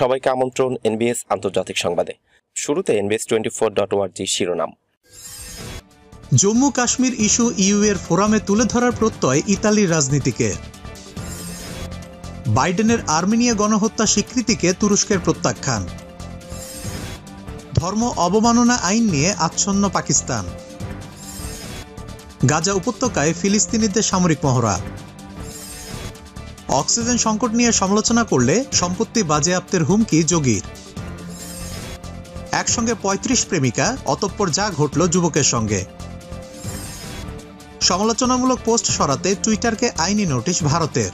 সবাইকে আমন্ত্রণ এনবিএস আন্তর্জাতিক সংবাদে শুরুতে এনবিএস টোয়েন্টি ফোর ডট ওয়ার্জি শিরোনাম জম্মু কাশ্মীর ইস্যু ইউ এর ফোরামে তুলে ধরার প্রত্যয় ইতালির রাজনীতিকে বাইডেনের আর্মেনিয়া গণহত্যা স্বীকৃতিকে তুরস্কের প্রত্যাখ্যান ধর্ম অবমাননা আইন নিয়ে আচ্ছন্ন পাকিস্তান গাজা উপত্যকায় ফিলিস্তিনিদের সামরিক মহড়া অক্সিজেন সংকট নিয়ে সমালোচনা করলে সম্পত্তি বাজেয়াপ্তের হুমকি যোগীর একসঙ্গে ৩৫ প্রেমিকা অতঃপর যা ঘটল যুবকের সঙ্গে সমালোচনামূলক পোস্ট সরাতে টুইটারকে আইনি নোটিশ ভারতের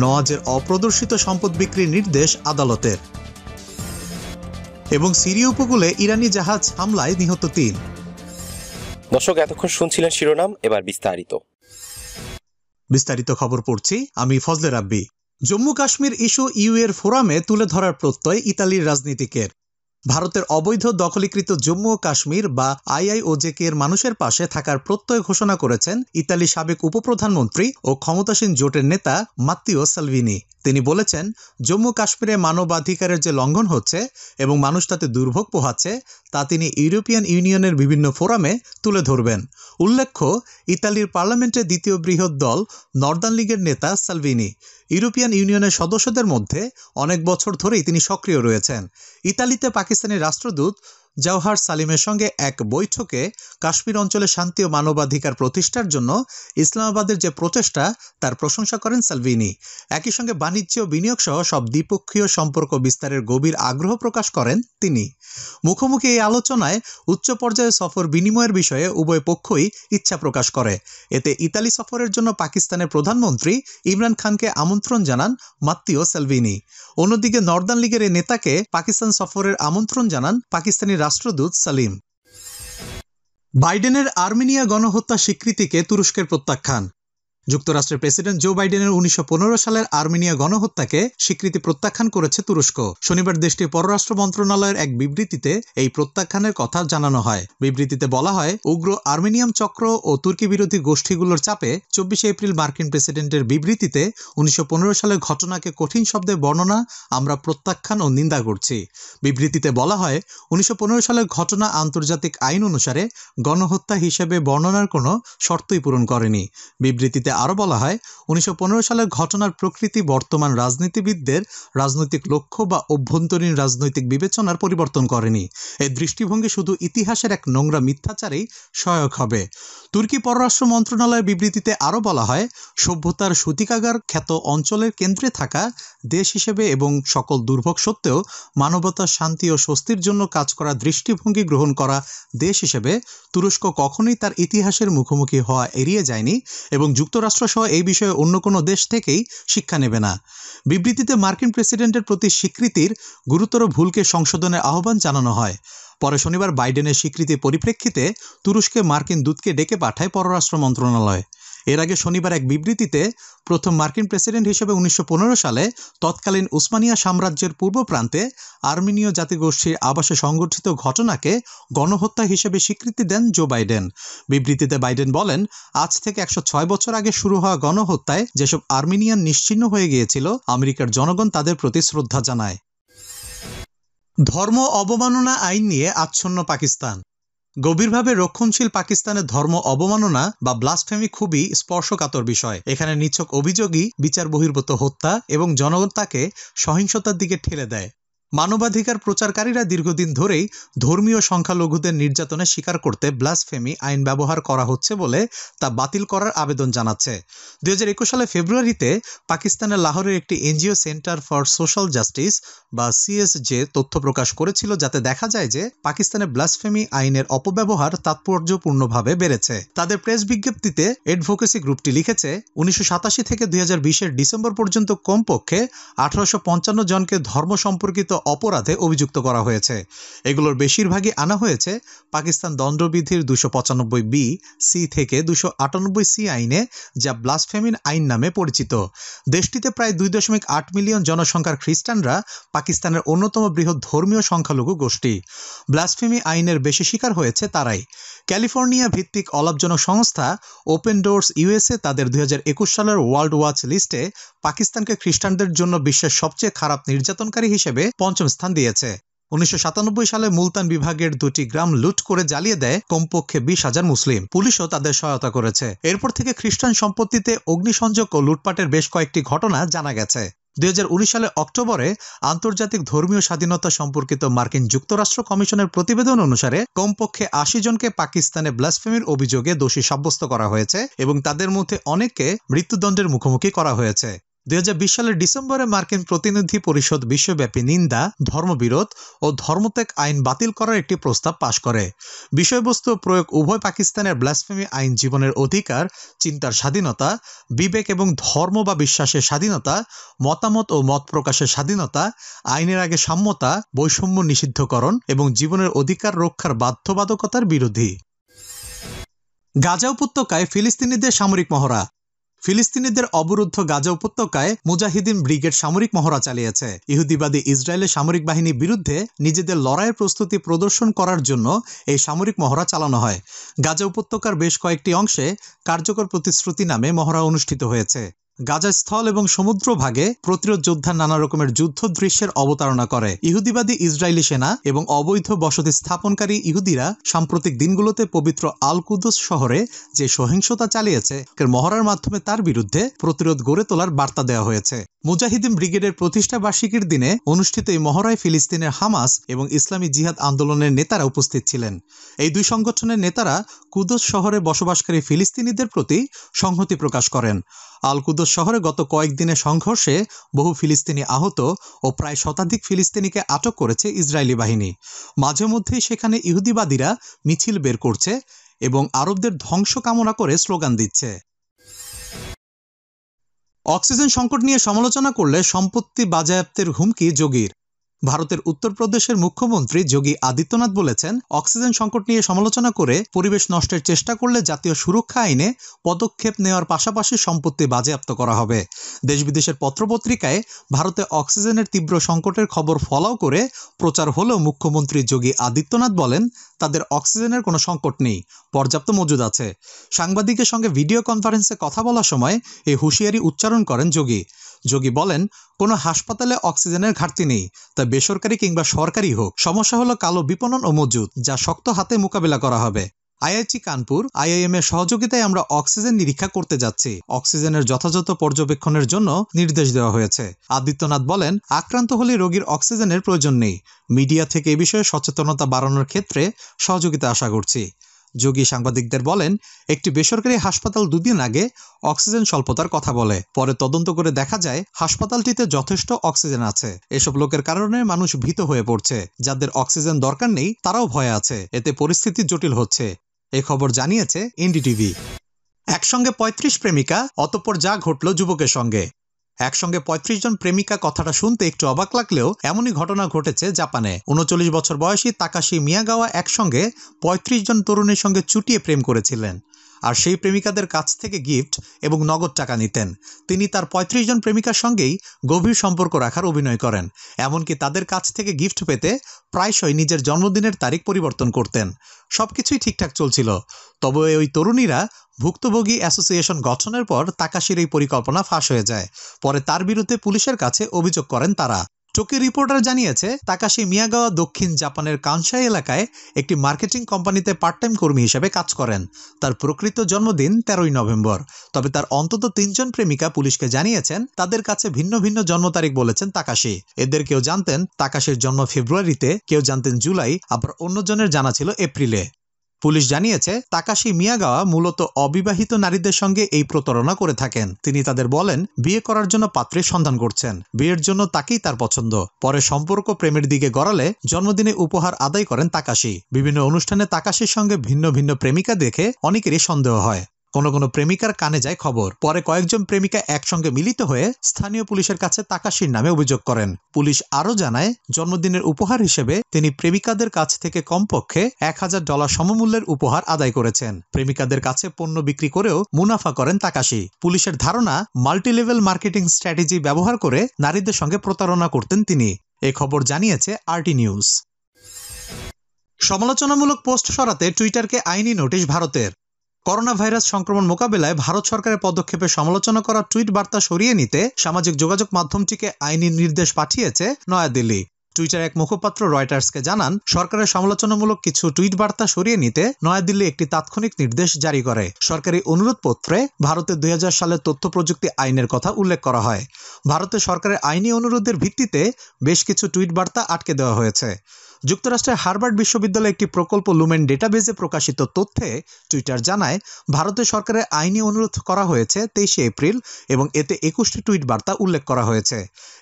নওয়াজের অপ্রদর্শিত সম্পদ বিক্রির নির্দেশ আদালতের এবং সিরিয়া উপকূলে ইরানি জাহাজ হামলায় নিহত তিন দর্শক এতক্ষণ শুনছিলেন শিরোনাম এবার বিস্তারিত বিস্তারিত খবর পড়ছি আমি ফজলে রাব্বি জম্মু কাশ্মীর ইস্যু ইউ এর ফোরামে তুলে ধরার প্রত্যয় ইতালির রাজনীতিকের ভারতের অবৈধ দখলীকৃত জম্মু ও কাশ্মীর বা আইআইওজেকের এর মানুষের পাশে থাকার প্রত্যয় ঘোষণা করেছেন ইতালি সাবেক উপপ্রধানমন্ত্রী ও ক্ষমতাসীন জোটের নেতা মাত্তিও সালভিনি তিনি বলেছেন জম্মু কাশ্মীরে মানবাধিকারের যে লঙ্ঘন হচ্ছে এবং মানুষ তাতে দুর্ভোগ পোহাচ্ছে তা তিনি ইউরোপিয়ান ইউনিয়নের বিভিন্ন ফোরামে তুলে ধরবেন উল্লেখ্য ইতালির পার্লামেন্টের দ্বিতীয় বৃহৎ দল নর্দার্ন লীগের নেতা সালভিনি ইউরোপিয়ান ইউনিয়নের সদস্যদের মধ্যে অনেক বছর ধরেই তিনি সক্রিয় রয়েছেন ইতালিতে পাকিস্তানি রাষ্ট্রদূত জাওহার সালিমের সঙ্গে এক বৈঠকে কাশ্মীর অঞ্চলে শান্তি ও মানবাধিকার প্রতিষ্ঠার জন্য ইসলামাবাদের যে প্রচেষ্টা তার প্রশংসা করেন সালভিনি একই সঙ্গে বাণিজ্য ও বিনিয়োগ সহ সব দ্বিপক্ষীয় সম্পর্ক বিস্তারের গভীর আগ্রহ প্রকাশ করেন তিনি মুখোমুখি এই আলোচনায় উচ্চ পর্যায়ে সফর বিনিময়ের বিষয়ে উভয় পক্ষই ইচ্ছা প্রকাশ করে এতে ইতালি সফরের জন্য পাকিস্তানের প্রধানমন্ত্রী ইমরান খানকে আমন্ত্রণ জানান মাত্তিও সালভিনি অন্যদিকে নর্দার্ন লীগের নেতাকে পাকিস্তান সফরের আমন্ত্রণ জানান পাকিস্তানি রাষ্ট্রদূত সালিম বাইডেনের আর্মেনিয়া গণহত্যা স্বীকৃতিকে তুরস্কের প্রত্যাখ্যান যুক্তরাষ্ট্রের প্রেসিডেন্ট জো বাইডেনের উনিশশো সালের আর্মেনিয়া গণহত্যাকে স্বীকৃতি প্রত্যাখ্যান করেছে তুরস্ক শনিবার দেশটির পররাষ্ট্র মন্ত্রণালয়ের এক বিবৃতিতে এই প্রত্যাখ্যানের কথা জানানো হয় বিবৃতিতে বলা হয় উগ্র আর্মেনিয়াম চক্র ও তুর্কি বিরোধী গোষ্ঠীগুলোর চাপে চব্বিশে এপ্রিল মার্কিন প্রেসিডেন্টের বিবৃতিতে উনিশশো সালের ঘটনাকে কঠিন শব্দে বর্ণনা আমরা প্রত্যাখ্যান ও নিন্দা করছি বিবৃতিতে বলা হয় উনিশশো সালের ঘটনা আন্তর্জাতিক আইন অনুসারে গণহত্যা হিসেবে বর্ণনার কোনো শর্তই পূরণ করেনি বিবৃতিতে আরও বলা হয় উনিশশো সালের ঘটনার প্রকৃতি বর্তমান রাজনীতিবিদদের রাজনৈতিক লক্ষ্য বা অভ্যন্তরীণ রাজনৈতিক বিবেচনার পরিবর্তন করেনি এ দৃষ্টিভঙ্গি শুধু ইতিহাসের এক নোংরা মিথ্যাচারেই সহায়ক হবে তুর্কি পররাষ্ট্র মন্ত্রণালয়ের বিবৃতিতে আরও বলা হয় সভ্যতার সূতিকাগার খ্যাত অঞ্চলের কেন্দ্রে থাকা দেশ হিসেবে এবং সকল দুর্ভোগ সত্ত্বেও মানবতা শান্তি ও স্বস্তির জন্য কাজ করা দৃষ্টিভঙ্গি গ্রহণ করা দেশ হিসেবে তুরস্ক কখনোই তার ইতিহাসের মুখোমুখি হওয়া এড়িয়ে যায়নি এবং যুক্তরাষ্ট্র যুক্তরাষ্ট্রসহ এই বিষয়ে অন্য কোনো দেশ থেকেই শিক্ষা নেবে না বিবৃতিতে মার্কিন প্রেসিডেন্টের প্রতি স্বীকৃতির গুরুতর ভুলকে সংশোধনের আহ্বান জানানো হয় পরে শনিবার বাইডেনের স্বীকৃতি পরিপ্রেক্ষিতে তুরস্কে মার্কিন দূতকে ডেকে পাঠায় পররাষ্ট্র মন্ত্রণালয় এর আগে শনিবার এক বিবৃতিতে প্রথম মার্কিন প্রেসিডেন্ট হিসেবে উনিশশো সালে তৎকালীন উসমানিয়া সাম্রাজ্যের পূর্ব প্রান্তে আর্মেনীয় জাতিগোষ্ঠীর আবাসে সংগঠিত ঘটনাকে গণহত্যা হিসেবে স্বীকৃতি দেন জো বাইডেন বিবৃতিতে বাইডেন বলেন আজ থেকে একশো বছর আগে শুরু হওয়া গণহত্যায় যেসব আর্মেনিয়ান নিশ্চিহ্ন হয়ে গিয়েছিল আমেরিকার জনগণ তাদের প্রতি শ্রদ্ধা জানায় ধর্ম অবমাননা আইন নিয়ে আচ্ছন্ন পাকিস্তান গভীরভাবে রক্ষণশীল পাকিস্তানের ধর্ম অবমাননা বা ব্লাস্টফেমি খুবই স্পর্শকাতর বিষয় এখানে নিছক অভিযোগই বিচার বহির্ভূত হত্যা এবং জনগণ তাকে সহিংসতার দিকে ঠেলে দেয় মানবাধিকার প্রচারকারীরা দীর্ঘদিন ধরেই ধর্মীয় সংখ্যালঘুদের নির্যাতনের স্বীকার করতে ব্লাসফেমি আইন ব্যবহার করা হচ্ছে বলে তা বাতিল করার আবেদন জানাচ্ছে দুই সালে ফেব্রুয়ারিতে পাকিস্তানের লাহোরের একটি NGO centre for social justice বা সিএসজে তথ্য প্রকাশ করেছিল যাতে দেখা যায় যে পাকিস্তানে ব্লাসফেমি আইনের অপব্যবহার তাৎপর্যপূর্ণভাবে বেড়েছে তাদের প্রেস বিজ্ঞপ্তিতে এডভোকেসি গ্রুপটি লিখেছে উনিশশো থেকে দুই ডিসেম্বর পর্যন্ত কমপক্ষে আঠারোশো জনকে ধর্ম সম্পর্কিত অপরাধে অভিযুক্ত করা হয়েছে এগুলোর বেশিরভাগই আনা হয়েছে পাকিস্তান দণ্ডবিধির দুশো পঁচানব্বই বি সি থেকে দুশো আটানব্বই সি আইনে যা ব্লাসফেমিন আইন নামে পরিচিত দেশটিতে প্রায় দুই দশমিক আট মিলিয়ন জনসংখ্যার খ্রিস্টানরা পাকিস্তানের অন্যতম বৃহৎ ধর্মীয় সংখ্যালঘু গোষ্ঠী ব্লাসফেমি আইনের বেশি শিকার হয়েছে তারাই ক্যালিফোর্নিয়া ভিত্তিক অলাভজনক সংস্থা ওপেন ডোর্স ইউএসএ তাদের দুই সালের ওয়ার্ল্ড ওয়াচ লিস্টে পাকিস্তানকে খ্রিস্টানদের জন্য বিশ্বের সবচেয়ে খারাপ নির্যাতনকারী হিসেবে পঞ্চম স্থান দিয়েছে উনিশশো সালে মুলতান বিভাগের দুটি গ্রাম লুট করে জ্বালিয়ে দেয় কমপক্ষে বিশ হাজার মুসলিম পুলিশও তাদের সহায়তা করেছে এরপর থেকে খ্রিস্টান সম্পত্তিতে অগ্নিসংযোগ ও লুটপাটের বেশ কয়েকটি ঘটনা জানা গেছে দুই সালে অক্টোবরে আন্তর্জাতিক ধর্মীয় স্বাধীনতা সম্পর্কিত মার্কিন যুক্তরাষ্ট্র কমিশনের প্রতিবেদন অনুসারে কমপক্ষে আশি জনকে পাকিস্তানে ব্লাসফেমির অভিযোগে দোষী সাব্যস্ত করা হয়েছে এবং তাদের মধ্যে অনেককে মৃত্যুদণ্ডের মুখোমুখি করা হয়েছে দুই সালের ডিসেম্বরে মার্কিন প্রতিনিধি পরিষদ বিশ্বব্যাপী নিন্দা ধর্মবিরোধ ও ধর্মত্যাগ আইন বাতিল করার একটি প্রস্তাব পাশ করে বিষয়বস্তু প্রয়োগ উভয় পাকিস্তানের ব্লাসফেমি আইন জীবনের অধিকার চিন্তার স্বাধীনতা বিবেক এবং ধর্ম বা বিশ্বাসের স্বাধীনতা মতামত ও মত প্রকাশের স্বাধীনতা আইনের আগে সাম্যতা বৈষম্য নিষিদ্ধকরণ এবং জীবনের অধিকার রক্ষার বাধ্যবাধকতার বিরোধী গাজা উপত্যকায় ফিলিস্তিনিদের সামরিক মহড়া ফিলিস্তিনিদের অবরুদ্ধ গাজা উপত্যকায় মুজাহিদিন ব্রিগেড সামরিক মহড়া চালিয়েছে ইহুদিবাদী ইসরায়েলের সামরিক বাহিনীর বিরুদ্ধে নিজেদের লড়াইয়ের প্রস্তুতি প্রদর্শন করার জন্য এই সামরিক মহড়া চালানো হয় গাজা উপত্যকার বেশ কয়েকটি অংশে কার্যকর প্রতিশ্রুতি নামে মহড়া অনুষ্ঠিত হয়েছে গাজাস্থল স্থল এবং সমুদ্র ভাগে প্রতিরোধ যোদ্ধার নানা রকমের যুদ্ধ দৃশ্যের অবতারণা করে ইহুদিবাদী ইসরায়েলি সেনা এবং অবৈধ বসতি স্থাপনকারী ইহুদিরা সাম্প্রতিক দিনগুলোতে পবিত্র আল শহরে যে সহিংসতা চালিয়েছে মহড়ার মাধ্যমে তার বিরুদ্ধে প্রতিরোধ গড়ে তোলার বার্তা দেওয়া হয়েছে মুজাহিদিন ব্রিগেডের প্রতিষ্ঠা বার্ষিকীর দিনে অনুষ্ঠিত এই মহড়ায় ফিলিস্তিনের হামাস এবং ইসলামী জিহাদ আন্দোলনের নেতারা উপস্থিত ছিলেন এই দুই সংগঠনের নেতারা কুদস শহরে বসবাসকারী ফিলিস্তিনিদের প্রতি সংহতি প্রকাশ করেন আলকুদস শহরে গত কয়েকদিনে সংঘর্ষে বহু ফিলিস্তিনি আহত ও প্রায় শতাধিক ফিলিস্তিনিকে আটক করেছে ইসরায়েলি বাহিনী মাঝে মধ্যেই সেখানে ইহুদিবাদীরা মিছিল বের করছে এবং আরবদের ধ্বংস কামনা করে স্লোগান দিচ্ছে অক্সিজেন সংকট নিয়ে সমালোচনা করলে সম্পত্তি বাজেয়াপ্তের হুমকি যোগীর ভারতের উত্তরপ্রদেশের মুখ্যমন্ত্রী যোগী আদিত্যনাথ বলেছেন অক্সিজেন সংকট নিয়ে সমালোচনা করে পরিবেশ নষ্টের চেষ্টা করলে জাতীয় সুরক্ষা আইনে পদক্ষেপ নেওয়ার পাশাপাশি সম্পত্তি বাজেয়াপ্ত করা হবে দেশ বিদেশের পত্রপত্রিকায় ভারতে অক্সিজেনের তীব্র সংকটের খবর ফলাও করে প্রচার হলেও মুখ্যমন্ত্রী যোগী আদিত্যনাথ বলেন তাদের অক্সিজেনের কোনো সংকট নেই পর্যাপ্ত মজুদ আছে সাংবাদিকের সঙ্গে ভিডিও কনফারেন্সে কথা বলার সময় এই হুঁশিয়ারি উচ্চারণ করেন যোগী যোগী বলেন কোনো হাসপাতালে অক্সিজেনের ঘাটতি নেই তা বেসরকারি কিংবা সরকারি হোক সমস্যা হলো কালো বিপণন ও মজুদ যা শক্ত হাতে মোকাবিলা করা হবে আইআইটি কানপুর আইআইএম এর সহযোগিতায় আমরা অক্সিজেন নিরীক্ষা করতে যাচ্ছি অক্সিজেনের যথাযথ পর্যবেক্ষণের জন্য নির্দেশ দেওয়া হয়েছে আদিত্যনাথ বলেন আক্রান্ত হলে রোগীর অক্সিজেনের প্রয়োজন নেই মিডিয়া থেকে এ বিষয়ে সচেতনতা বাড়ানোর ক্ষেত্রে সহযোগিতা আশা করছি যোগী সাংবাদিকদের বলেন একটি বেসরকারি হাসপাতাল দুদিন আগে অক্সিজেন স্বল্পতার কথা বলে পরে তদন্ত করে দেখা যায় হাসপাতালটিতে যথেষ্ট অক্সিজেন আছে এসব লোকের কারণে মানুষ ভীত হয়ে পড়ছে যাদের অক্সিজেন দরকার নেই তারাও ভয়ে আছে এতে পরিস্থিতি জটিল হচ্ছে এ খবর জানিয়েছে এনডিটিভি একসঙ্গে ৩৫ প্রেমিকা অতঃপর যা ঘটল যুবকের সঙ্গে একসঙ্গে পঁয়ত্রিশ জন প্রেমিকা কথাটা শুনতে একটু অবাক লাগলেও এমনই ঘটনা ঘটেছে জাপানে উনচল্লিশ বছর বয়সী তাকাশি মিয়াগাওয়া একসঙ্গে পঁয়ত্রিশ জন তরুণীর সঙ্গে চুটিয়ে প্রেম করেছিলেন আর সেই প্রেমিকাদের কাছ থেকে গিফট এবং নগদ টাকা নিতেন তিনি তার ৩৫ জন প্রেমিকার সঙ্গেই গভীর সম্পর্ক রাখার অভিনয় করেন এমনকি তাদের কাছ থেকে গিফট পেতে প্রায়শই নিজের জন্মদিনের তারিখ পরিবর্তন করতেন সব কিছুই ঠিকঠাক চলছিল তবে ওই তরুণীরা ভুক্তভোগী অ্যাসোসিয়েশন গঠনের পর তাকাশির এই পরিকল্পনা ফাঁস হয়ে যায় পরে তার বিরুদ্ধে পুলিশের কাছে অভিযোগ করেন তারা টোকি রিপোর্টার জানিয়েছে তাকাশি মিয়াগাওয়া দক্ষিণ জাপানের কানসাই এলাকায় একটি মার্কেটিং কোম্পানিতে পার্ট টাইম কর্মী হিসেবে কাজ করেন তার প্রকৃত জন্মদিন তেরোই নভেম্বর তবে তার অন্তত তিনজন প্রেমিকা পুলিশকে জানিয়েছেন তাদের কাছে ভিন্ন ভিন্ন জন্ম তারিখ বলেছেন তাকাশি এদের কেউ জানতেন তাকাশির জন্ম ফেব্রুয়ারিতে কেউ জানতেন জুলাই আবার অন্যজনের জানা ছিল এপ্রিলে পুলিশ জানিয়েছে তাকাশি মিয়াগাওয়া মূলত অবিবাহিত নারীদের সঙ্গে এই প্রতারণা করে থাকেন তিনি তাদের বলেন বিয়ে করার জন্য পাত্রের সন্ধান করছেন বিয়ের জন্য তাকেই তার পছন্দ পরে সম্পর্ক প্রেমের দিকে গড়ালে জন্মদিনে উপহার আদায় করেন তাকাশি বিভিন্ন অনুষ্ঠানে তাকাশির সঙ্গে ভিন্ন ভিন্ন প্রেমিকা দেখে অনেকেরই সন্দেহ হয় কোনো কোনো প্রেমিকার কানে যায় খবর পরে কয়েকজন প্রেমিকা একসঙ্গে মিলিত হয়ে স্থানীয় পুলিশের কাছে তাকাশির নামে অভিযোগ করেন পুলিশ আরও জানায় জন্মদিনের উপহার হিসেবে তিনি প্রেমিকাদের কাছ থেকে কমপক্ষে এক হাজার ডলার সমমূল্যের উপহার আদায় করেছেন প্রেমিকাদের কাছে পণ্য বিক্রি করেও মুনাফা করেন তাকাশি পুলিশের ধারণা মাল্টিলেভেল মার্কেটিং স্ট্র্যাটেজি ব্যবহার করে নারীদের সঙ্গে প্রতারণা করতেন তিনি এ খবর জানিয়েছে আরটি নিউজ সমালোচনামূলক পোস্ট সরাতে টুইটারকে আইনি নোটিশ ভারতের করোনা ভাইরাস সংক্রমণ মোকাবেলায় ভারত সরকারের পদক্ষেপে সমালোচনা করা টুইট বার্তা সরিয়ে নিতে সামাজিক যোগাযোগ মাধ্যমটিকে আইনি নির্দেশ পাঠিয়েছে নয়াদিল্লি টুইটার এক মুখপাত্র রয়টার্সকে জানান সরকারের সমালোচনামূলক কিছু টুইট বার্তা সরিয়ে নিতে নয়াদিল্লি একটি তাৎক্ষণিক নির্দেশ জারি করে সরকারি অনুরোধ পত্রে ভারতের দুই সালের তথ্য প্রযুক্তি আইনের কথা উল্লেখ করা হয় ভারতের সরকারের আইনি অনুরোধের ভিত্তিতে বেশ কিছু টুইট বার্তা আটকে দেওয়া হয়েছে যুক্তরাষ্ট্রের হার্ভার্ড বিশ্ববিদ্যালয়ে একটি প্রকল্প লুমেন ডেটাবেজে প্রকাশিত তথ্যে টুইটার জানায় ভারতের সরকারের আইনি অনুরোধ করা হয়েছে তেইশে এপ্রিল এবং এতে একুশটি টুইট বার্তা উল্লেখ করা হয়েছে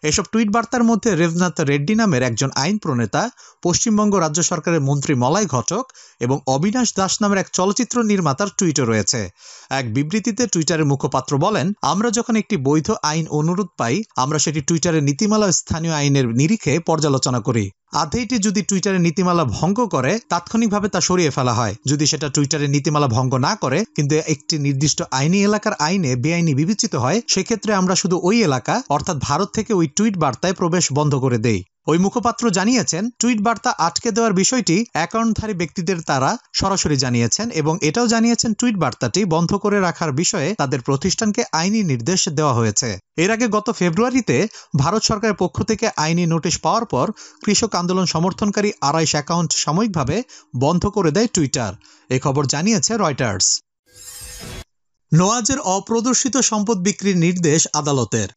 এসব টুইট বার্তার মধ্যে রেভনাথ রেড্ডি নামের একজন আইন প্রণেতা পশ্চিমবঙ্গ রাজ্য সরকারের মন্ত্রী মলাই ঘটক এবং অবিনাশ দাস নামের এক চলচ্চিত্র নির্মাতার টুইটও রয়েছে এক বিবৃতিতে টুইটারের মুখপাত্র বলেন আমরা যখন একটি বৈধ আইন অনুরোধ পাই আমরা সেটি টুইটারের নীতিমালা স্থানীয় আইনের নিরিখে পর্যালোচনা করি আধেইটি যদি টুইটারের নীতিমালা ভঙ্গ করে তাৎক্ষণিকভাবে তা সরিয়ে ফেলা হয় যদি সেটা টুইটারের নীতিমালা ভঙ্গ না করে কিন্তু একটি নির্দিষ্ট আইনি এলাকার আইনে বেআইনি বিবেচিত হয় সেক্ষেত্রে আমরা শুধু ওই এলাকা অর্থাৎ ভারত থেকে ওই টুইট বার্তায় প্রবেশ বন্ধ করে দেই ওই মুখপাত্র জানিয়েছেন টুইট বার্তা আটকে দেওয়ার বিষয়টি অ্যাকাউন্টধারী ব্যক্তিদের তারা সরাসরি জানিয়েছেন এবং এটাও জানিয়েছেন টুইট বার্তাটি বন্ধ করে রাখার বিষয়ে তাদের প্রতিষ্ঠানকে আইনি নির্দেশ দেওয়া হয়েছে এর আগে গত ফেব্রুয়ারিতে ভারত সরকারের পক্ষ থেকে আইনি নোটিশ পাওয়ার পর কৃষক আন্দোলন সমর্থনকারী আড়াইশ অ্যাকাউন্ট সাময়িকভাবে বন্ধ করে দেয় টুইটার এ খবর জানিয়েছে রয়টার্স নোয়াজের অপ্রদর্শিত সম্পদ বিক্রির নির্দেশ আদালতের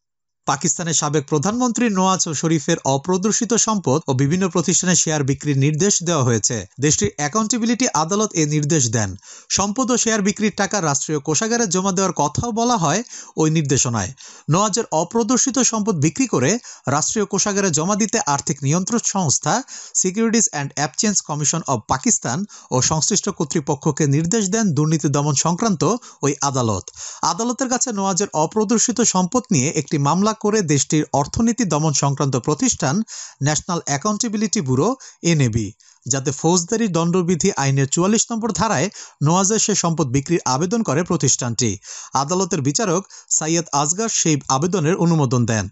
পাকিস্তানের সাবেক প্রধানমন্ত্রী নোয়াজ শরীফের অপ্রদর্শিত সম্পদ ও বিভিন্ন প্রতিষ্ঠানে শেয়ার বিক্রির নির্দেশ দেওয়া হয়েছে দেশটির অ্যাকাউন্টেবিলিটি আদালত এ নির্দেশ দেন সম্পদ ও শেয়ার বিক্রির টাকা রাষ্ট্রীয় কোষাগারে জমা দেওয়ার কথাও বলা হয় ওই নির্দেশনায় নোয়াজের অপ্রদর্শিত সম্পদ বিক্রি করে রাষ্ট্রীয় কোষাগারে জমা দিতে আর্থিক নিয়ন্ত্রক সংস্থা securities and exchange commission of Pakistan ও সংশ্লিষ্ট কর্তৃপক্ষকে নির্দেশ দেন দুর্নীতি দমন সংক্রান্ত ওই আদালত আদালতের কাছে নওয়াজের অপ্রদর্শিত সম্পদ নিয়ে একটি মামলা করে দেশটির অর্থনীতি দমন সংক্রান্ত প্রতিষ্ঠান ন্যাশনাল অ্যাকাউন্টেবিলিটি ব্যুরো এনএবি যাতে ফৌজদারি দণ্ডবিধি আইনের চুয়াল্লিশ নম্বর ধারায় নোয়াজের সে সম্পদ বিক্রির আবেদন করে প্রতিষ্ঠানটি আদালতের বিচারক সাইয়দ আজগার সেই আবেদনের অনুমোদন দেন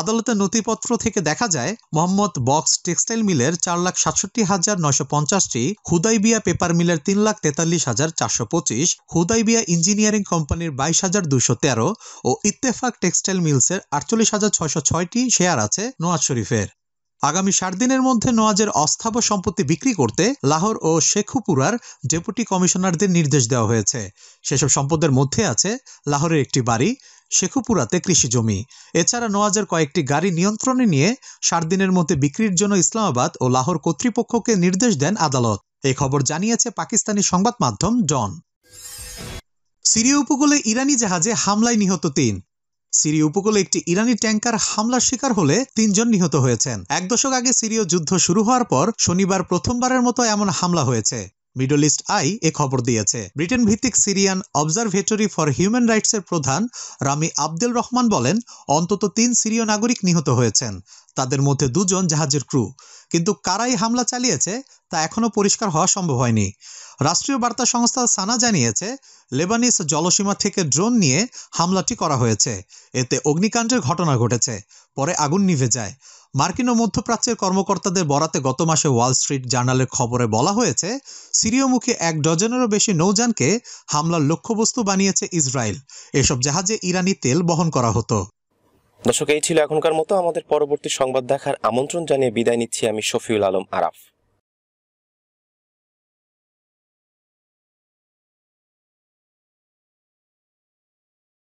আদালতের নথিপত্র থেকে দেখা যায় মোহাম্মদ বক্স টেক্সটাইল মিলের চার লাখ সাতষট্টি হাজার নয়শো পঞ্চাশটি হুদাইবিয়া পেপার মিলের তিন লাখ তেতাল্লিশ হাজার চারশো পঁচিশ হুদাইবিয়া ইঞ্জিনিয়ারিং কোম্পানির বাইশ হাজার দুশো তেরো ও ইত্তেফাক টেক্সটাইল মিলসের আটচল্লিশ হাজার ছয়শো ছয়টি শেয়ার আছে নোয়াজ শরীফের আগামী সাত দিনের মধ্যে নওয়াজের অস্থাবর সম্পত্তি বিক্রি করতে লাহোর ও শেখুপুরার ডেপুটি কমিশনারদের নির্দেশ দেওয়া হয়েছে সেসব সম্পদের মধ্যে আছে লাহোরের একটি বাড়ি শেখুপুরাতে কৃষি জমি এছাড়া নওয়াজের কয়েকটি গাড়ি নিয়ন্ত্রণে নিয়ে সাত দিনের মধ্যে বিক্রির জন্য ইসলামাবাদ ও লাহোর কর্তৃপক্ষকে নির্দেশ দেন আদালত এই খবর জানিয়েছে পাকিস্তানি সংবাদ মাধ্যম ডন সিরিয়া উপকূলে ইরানি জাহাজে হামলায় নিহত তিন সিরিয় উপকূলে একটি ইরানি ট্যাঙ্কার হামলার শিকার হলে তিনজন নিহত হয়েছেন এক দশক আগে সিরীয় যুদ্ধ শুরু হওয়ার পর শনিবার প্রথমবারের মতো এমন হামলা হয়েছে মিডল ইস্ট আই এ খবর দিয়েছে ব্রিটেন ভিত্তিক Syrian observatory for human rights এর প্রধান রামি আব্দুল রহমান বলেন অন্তত তিন সিরীয় নাগরিক নিহত হয়েছেন তাদের মধ্যে দুজন জাহাজের ক্রু কিন্তু কারাই হামলা চালিয়েছে তা এখনও পরিষ্কার হওয়া সম্ভব হয়নি রাষ্ট্রীয় বার্তা সংস্থা সানা জানিয়েছে লেবানিস জলসীমা থেকে ড্রোন নিয়ে হামলাটি করা হয়েছে এতে অগ্নিকাণ্ডের ঘটনা ঘটেছে পরে আগুন নিভে যায় মার্কিন ও মধ্যপ্রাচ্যের কর্মকর্তাদের বরাতে গত মাসে ওয়াল স্ট্রিট জার্নালের খবরে বলা হয়েছে সিরিয়মুখী এক ডজনেরও বেশি নৌযানকে হামলার লক্ষ্যবস্তু বানিয়েছে ইসরায়েল এসব জাহাজে ইরানি তেল বহন করা হতো দর্শক এই ছিল এখনকার মতো আমাদের পরবর্তী সংবাদ দেখার আমন্ত্রণ জানিয়ে বিদায় নিচ্ছি আমি শফিউল আলম আরাফ